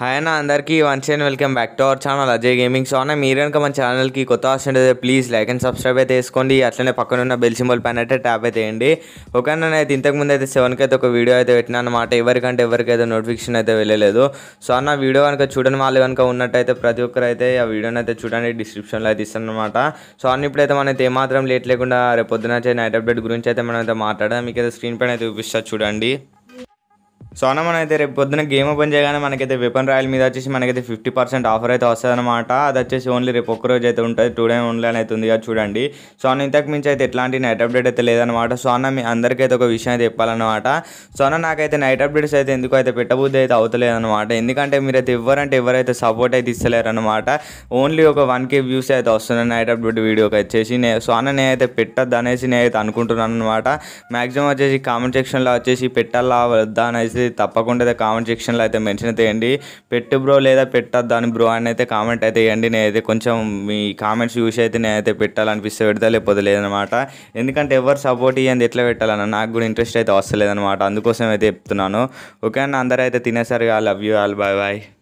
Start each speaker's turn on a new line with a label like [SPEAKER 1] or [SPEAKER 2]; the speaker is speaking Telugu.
[SPEAKER 1] హాయ్ అన్న అందరికీ once and welcome back to our channel Ajay gaming so అన్న మీరు కనుక మన ఛానల్కి కొత్త వస్తుంటే ప్లీజ్ లైక్ అండ్ సబ్స్క్రైబ్ అయితే వేసుకోండి అట్లనే పక్కన ఉన్న బెల్ సింబల్ పైన అయితే ట్యాప్ అయితే వేయండి ఓకే అయితే ఇంతకుముందు అయితే సెవెన్కి అయితే ఒక వీడియో అయితే పెట్టినా అనమాట ఎవరికంటే ఎవరికైతే నోటిఫికేషన్ అయితే వెళ్ళలేదు సో అన్న వీడియో కనుక చూడని వాళ్ళు కనుక ఉన్నట్టయితే ప్రతి ఒక్కరు అయితే ఆ వీడియోని అయితే చూడండి డిస్క్రిప్షన్లో అయితే ఇస్తాను అనమాట సో అన్న ఇప్పుడైతే మనం అయితే ఏమాత్రం లేట్ లేకుండా రేపు పొద్దున నైట్ అప్డేట్ గురించి అయితే మనం అయితే మాట్లాడదాం మీకు అయితే స్క్రీన్ పైన అయితే చూపిస్తా చూడండి సో అన్న మనైతే రేపు పొద్దున గేమ్ ఓపెన్ చేయగానే మనకైతే వెపన్ రాయల్ మీద వచ్చేసి మనకైతే ఫిఫ్టీ పర్సెంట్ ఆఫర్ అయితే వస్తుంది అనమాట అది వచ్చేసి ఓన్లీ రేపు ఒక్కరోజు అయితే ఉంటుంది టూ డే అని అయితే ఉంది కదా చూడండి సో అన్న ఇంతకు మించి అయితే ఎట్లాంటి నైట్ అప్డేట్ అయితే లేదనమాట సో అన్న మీ అందరికైతే ఒక విషయం అయితే చెప్పాలన్నమాట సో అన్న నాకైతే నైట్ అప్డేట్స్ అయితే ఎందుకు అయితే పెట్టబుద్ధి అయితే అవుతలేదనమాట ఎందుకంటే మీరైతే ఎవరంటే ఎవరైతే సపోర్ట్ అయితే ఇస్తలేరనమాట ఓన్లీ ఒక వన్ కే వ్యూస్ అయితే వస్తున్నాయి నైట్ అప్డేట్ వీడియోకి వచ్చేసి నే సో అన్న నేనైతే పెట్టద్దు అనేసి నేనైతే అనుకుంటున్నాను అనమాట మ్యాక్సిమం వచ్చేసి కామెంట్ సెక్షన్లో వచ్చేసి పెట్టాలా వద్దా అనేసి అనేది తప్పకుండా అయితే కామెంట్ సెక్షన్లో అయితే మెన్షన్ అయితే చేయండి పెట్టు బ్రో లేదా పెట్టద్దు అని బ్రో అని అయితే కామెంట్ అయితే వేయండి నేనైతే కొంచెం మీ కామెంట్స్ చూసి అయితే నేనైతే పెట్టాలనిపిస్తే పెడతా లేకపోతే లేదనమాట ఎందుకంటే ఎవరు సపోర్ట్ ఇవ్వండి ఎట్లా పెట్టాలన్న నాకు కూడా ఇంట్రెస్ట్ అయితే వస్తలేదనమాట అందుకోసం అయితే చెప్తున్నాను ఓకే అన్న అందరూ అయితే తినేసారు కాదు love you all bye bye